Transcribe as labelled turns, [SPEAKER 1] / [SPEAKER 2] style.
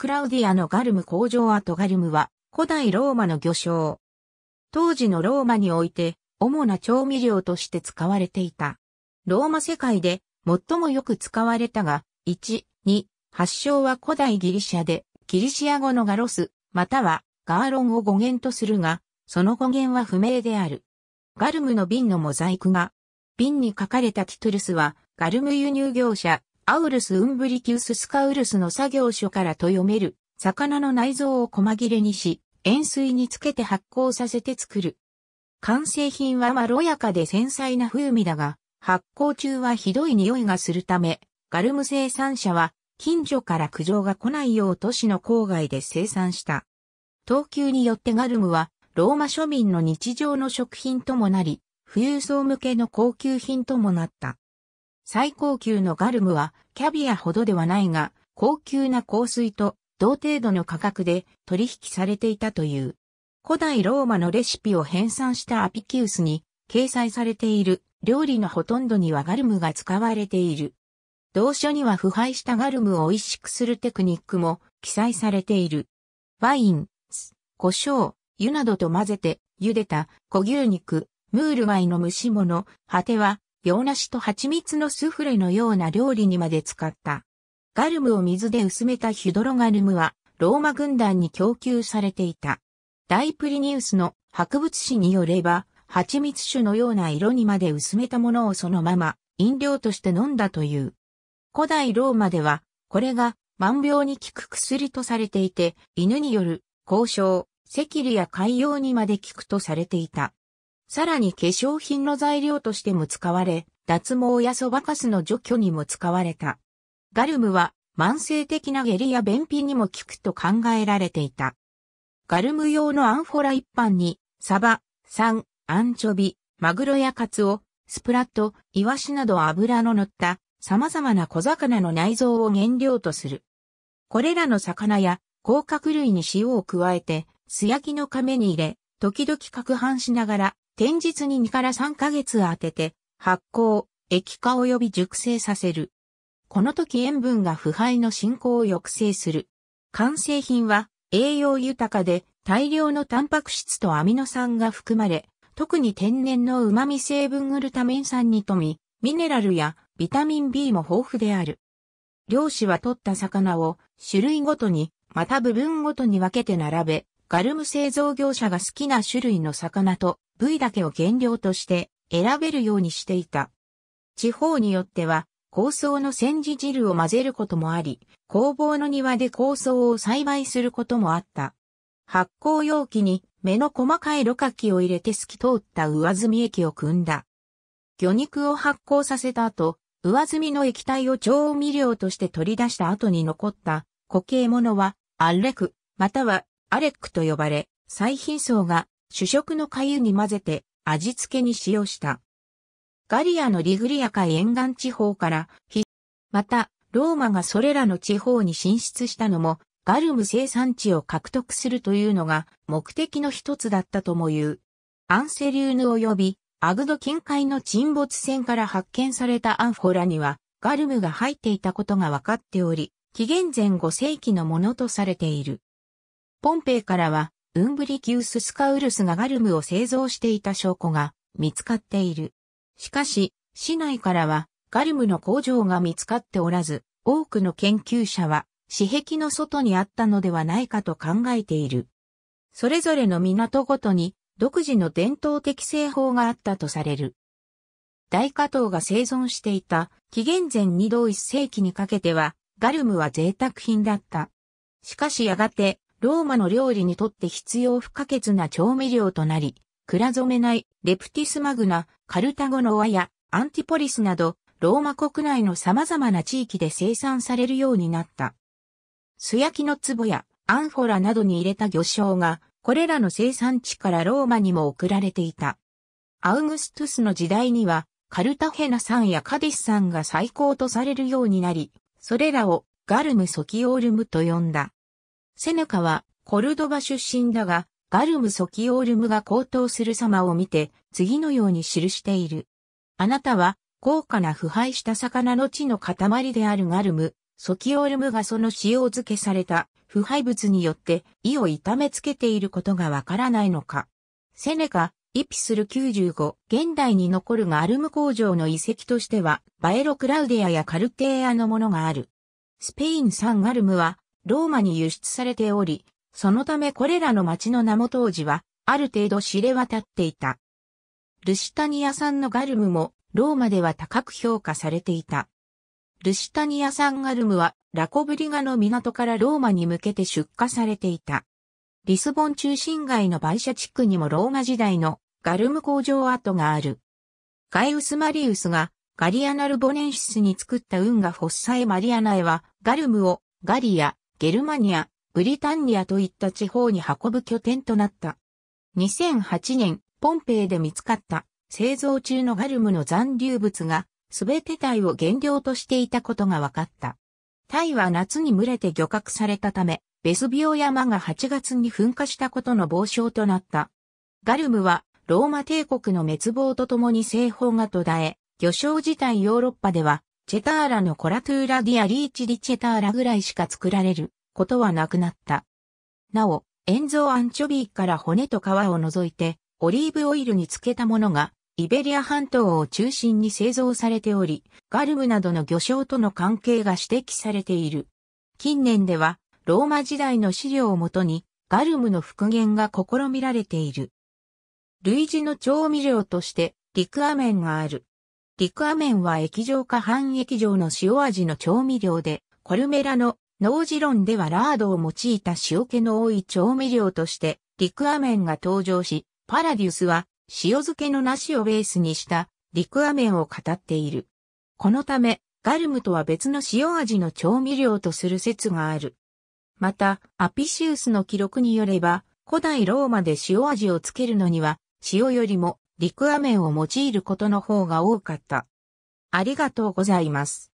[SPEAKER 1] クラウディアのガルム工場跡ガルムは古代ローマの魚礁。当時のローマにおいて主な調味料として使われていた。ローマ世界で最もよく使われたが、1、2、発祥は古代ギリシャで、ギリシア語のガロス、またはガーロンを語源とするが、その語源は不明である。ガルムの瓶のモザイクが、瓶に書かれたキトゥルスは、ガルム輸入業者、アウルス・ウンブリキウス・スカウルスの作業所からと読める、魚の内臓を細切れにし、塩水につけて発酵させて作る。完成品はまろやかで繊細な風味だが、発酵中はひどい匂いがするため、ガルム生産者は、近所から苦情が来ないよう都市の郊外で生産した。等級によってガルムは、ローマ庶民の日常の食品ともなり、富裕層向けの高級品ともなった。最高級のガルムはキャビアほどではないが、高級な香水と同程度の価格で取引されていたという。古代ローマのレシピを編纂したアピキウスに掲載されている料理のほとんどにはガルムが使われている。同書には腐敗したガルムを美味しくするテクニックも記載されている。ワイン、酢、胡椒、湯などと混ぜて茹でた小牛肉、ムール貝の蒸し物、果ては洋梨と蜂蜜のスフレのような料理にまで使った。ガルムを水で薄めたヒドロガルムは、ローマ軍団に供給されていた。大プリニウスの博物誌によれば、蜂蜜酒のような色にまで薄めたものをそのまま飲料として飲んだという。古代ローマでは、これが万病に効く薬とされていて、犬による交渉、赤痢や海洋にまで効くとされていた。さらに化粧品の材料としても使われ、脱毛やそばかすの除去にも使われた。ガルムは慢性的な下痢や便秘にも効くと考えられていた。ガルム用のアンフォラ一般に、サバ、サン、アンチョビ、マグロやカツオ、スプラット、イワシなど油の乗った様々な小魚の内臓を原料とする。これらの魚や甲殻類に塩を加えて素焼きの亀に入れ、時々攪拌しながら天日に2から3ヶ月当てて、発酵、液化及び熟成させる。この時塩分が腐敗の進行を抑制する。完成品は栄養豊かで大量のタンパク質とアミノ酸が含まれ、特に天然の旨味成分グルタメン酸に富み、ミネラルやビタミン B も豊富である。漁師は取った魚を種類ごとに、また部分ごとに分けて並べ、ガルム製造業者が好きな種類の魚と部位だけを原料として選べるようにしていた。地方によっては、香草の煎じ汁を混ぜることもあり、工房の庭で香草を栽培することもあった。発酵容器に目の細かいろ過器を入れて透き通った上澄み液を汲んだ。魚肉を発酵させた後、上澄みの液体を調味料として取り出した後に残った固形物はアレク、またはアレックと呼ばれ、最貧相が主食の粥に混ぜて味付けに使用した。ガリアのリグリア海沿岸地方から、また、ローマがそれらの地方に進出したのも、ガルム生産地を獲得するというのが目的の一つだったとも言う。アンセリューヌ及びアグド近海の沈没船から発見されたアンフォラにはガルムが入っていたことが分かっており、紀元前5世紀のものとされている。ポンペイからはウンブリキウススカウルスがガルムを製造していた証拠が見つかっている。しかし、市内からはガルムの工場が見つかっておらず、多くの研究者は、紙壁の外にあったのではないかと考えている。それぞれの港ごとに独自の伝統的製法があったとされる。大加藤が生存していた紀元前2同一世紀にかけては、ガルムは贅沢品だった。しかしやがて、ローマの料理にとって必要不可欠な調味料となり、クラゾメナイ、レプティスマグナ、カルタゴノワやアンティポリスなど、ローマ国内の様々な地域で生産されるようになった。素焼きの壺やアンフォラなどに入れた魚醤が、これらの生産地からローマにも送られていた。アウグストゥスの時代には、カルタヘナ産やカディス産が最高とされるようになり、それらをガルム・ソキオールムと呼んだ。セネカはコルドバ出身だが、ガルム・ソキオールムが高騰する様を見て、次のように記している。あなたは、高価な腐敗した魚の血の塊であるガルム、ソキオールムがその塩漬けされた腐敗物によって胃を痛めつけていることがわからないのか。セネカ、イピスル95、現代に残るガルム工場の遺跡としては、バエロクラウディアやカルテーアのものがある。スペイン産ガルムは、ローマに輸出されており、そのためこれらの町の名も当時は、ある程度知れ渡っていた。ルシタニア産のガルムも、ローマでは高く評価されていた。ルシタニア産ガルムは、ラコブリガの港からローマに向けて出荷されていた。リスボン中心街のバイシャ地区にもローマ時代のガルム工場跡がある。ガイウス・マリウスがガリアナルボネンシスに作った運河フォッサイ・マリアナエはガルムをガリア、ゲルマニア、ブリタンニアといった地方に運ぶ拠点となった。2008年、ポンペイで見つかった製造中のガルムの残留物が全てタイを原料としていたことが分かった。タイは夏に群れて漁獲されたため、ベスビオ山が8月に噴火したことの傍証となった。ガルムはローマ帝国の滅亡とともに製法が途絶え、魚礁自体ヨーロッパではチェターラのコラトゥーラディアリーチリチェターラぐらいしか作られることはなくなった。なお、塩蔵アンチョビーから骨と皮を除いて、オリーブオイルに漬けたものが、イベリア半島を中心に製造されており、ガルムなどの魚礁との関係が指摘されている。近年では、ローマ時代の資料をもとに、ガルムの復元が試みられている。類似の調味料として、陸アメンがある。リクアメンは液状化半液状の塩味の調味料で、コルメラの農事論ではラードを用いた塩気の多い調味料として、リクアメンが登場し、パラデュースは塩漬けの梨をベースにしたリクアメンを語っている。このため、ガルムとは別の塩味の調味料とする説がある。また、アピシウスの記録によれば、古代ローマで塩味をつけるのには、塩よりも陸アメンを用いることの方が多かった。ありがとうございます。